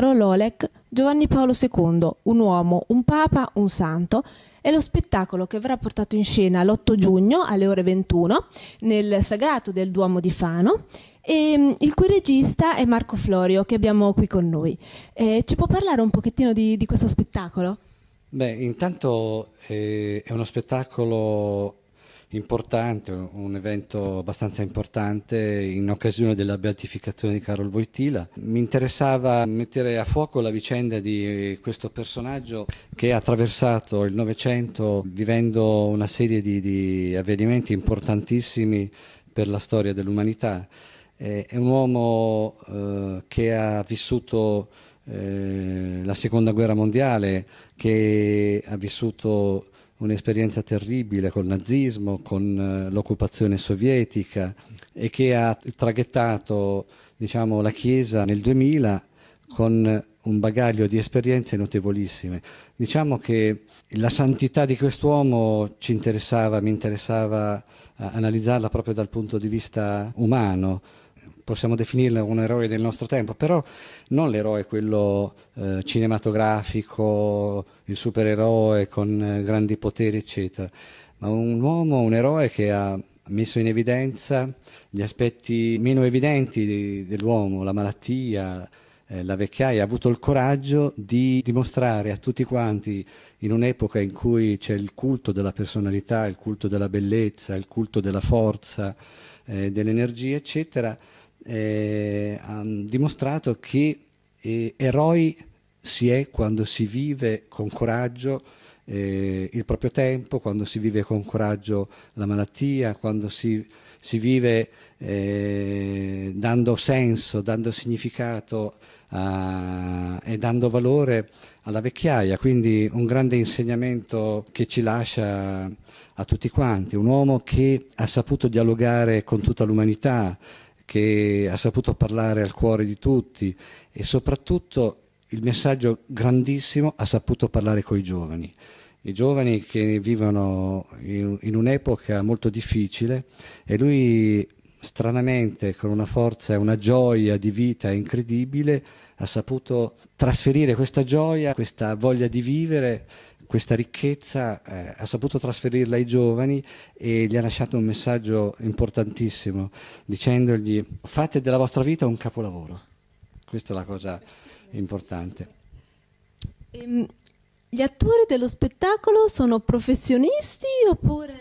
Carol Olek, Giovanni Paolo II, un uomo, un papa, un santo, è lo spettacolo che verrà portato in scena l'8 giugno alle ore 21 nel Sagrato del Duomo di Fano, e, mm, il cui regista è Marco Florio che abbiamo qui con noi. Eh, ci può parlare un pochettino di, di questo spettacolo? Beh, intanto eh, è uno spettacolo importante, un evento abbastanza importante in occasione della beatificazione di Carol Voitila. Mi interessava mettere a fuoco la vicenda di questo personaggio che ha attraversato il Novecento vivendo una serie di, di avvenimenti importantissimi per la storia dell'umanità. È un uomo eh, che ha vissuto eh, la seconda guerra mondiale, che ha vissuto un'esperienza terribile col nazismo, con eh, l'occupazione sovietica e che ha traghettato diciamo, la Chiesa nel 2000 con un bagaglio di esperienze notevolissime. Diciamo che la santità di quest'uomo ci interessava, mi interessava eh, analizzarla proprio dal punto di vista umano, possiamo definirla un eroe del nostro tempo, però non l'eroe quello eh, cinematografico, il supereroe con eh, grandi poteri, eccetera, ma un uomo, un eroe che ha messo in evidenza gli aspetti meno evidenti di, dell'uomo, la malattia, eh, la vecchiaia, ha avuto il coraggio di dimostrare a tutti quanti, in un'epoca in cui c'è il culto della personalità, il culto della bellezza, il culto della forza, eh, dell'energia, eccetera, eh, hanno dimostrato che eh, eroi si è quando si vive con coraggio eh, il proprio tempo, quando si vive con coraggio la malattia, quando si, si vive eh, dando senso, dando significato a, e dando valore alla vecchiaia. Quindi un grande insegnamento che ci lascia a tutti quanti, un uomo che ha saputo dialogare con tutta l'umanità, che ha saputo parlare al cuore di tutti e soprattutto il messaggio grandissimo ha saputo parlare con i giovani. I giovani che vivono in un'epoca molto difficile e lui stranamente con una forza e una gioia di vita incredibile ha saputo trasferire questa gioia, questa voglia di vivere questa ricchezza eh, ha saputo trasferirla ai giovani e gli ha lasciato un messaggio importantissimo dicendogli fate della vostra vita un capolavoro. Questa è la cosa importante. Ehm, gli attori dello spettacolo sono professionisti oppure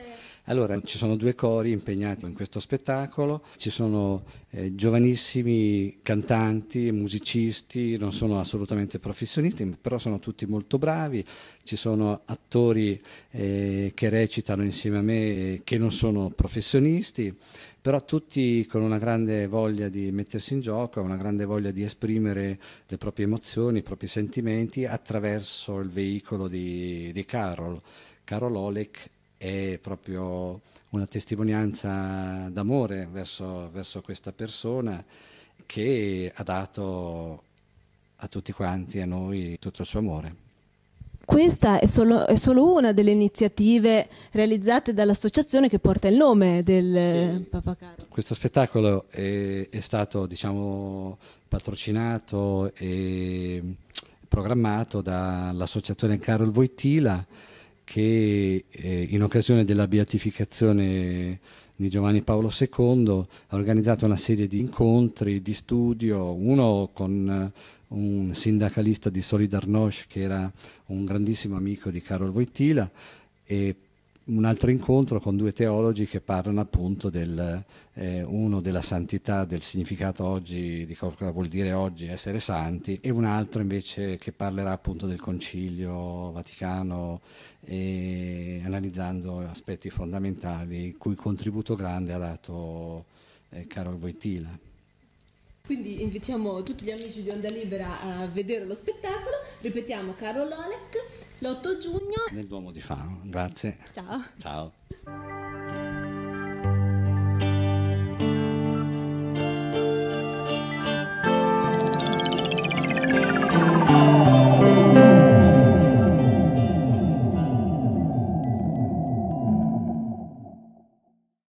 allora, ci sono due cori impegnati in questo spettacolo, ci sono eh, giovanissimi cantanti, musicisti, non sono assolutamente professionisti, però sono tutti molto bravi, ci sono attori eh, che recitano insieme a me eh, che non sono professionisti, però tutti con una grande voglia di mettersi in gioco, una grande voglia di esprimere le proprie emozioni, i propri sentimenti attraverso il veicolo di, di Carol. Carol Olek è proprio una testimonianza d'amore verso, verso questa persona che ha dato a tutti quanti, a noi, tutto il suo amore. Questa è solo, è solo, una delle iniziative realizzate dall'associazione che porta il nome del sì. Papa Carlo. Questo spettacolo è, è stato diciamo, patrocinato e programmato dall'associazione Carol Voitila che eh, in occasione della beatificazione di Giovanni Paolo II ha organizzato una serie di incontri, di studio, uno con eh, un sindacalista di Solidarnosc che era un grandissimo amico di Karol Wojtyla e un altro incontro con due teologi che parlano appunto del, eh, uno della santità, del significato oggi, di cosa vuol dire oggi essere santi, e un altro invece che parlerà appunto del Concilio Vaticano, e, analizzando aspetti fondamentali, cui contributo grande ha dato eh, Carol Voitila. Quindi invitiamo tutti gli amici di Onda Libera a vedere lo spettacolo. Ripetiamo, caro Lolek, l'8 giugno. Nel Duomo di Fano. Grazie. Ciao. Ciao.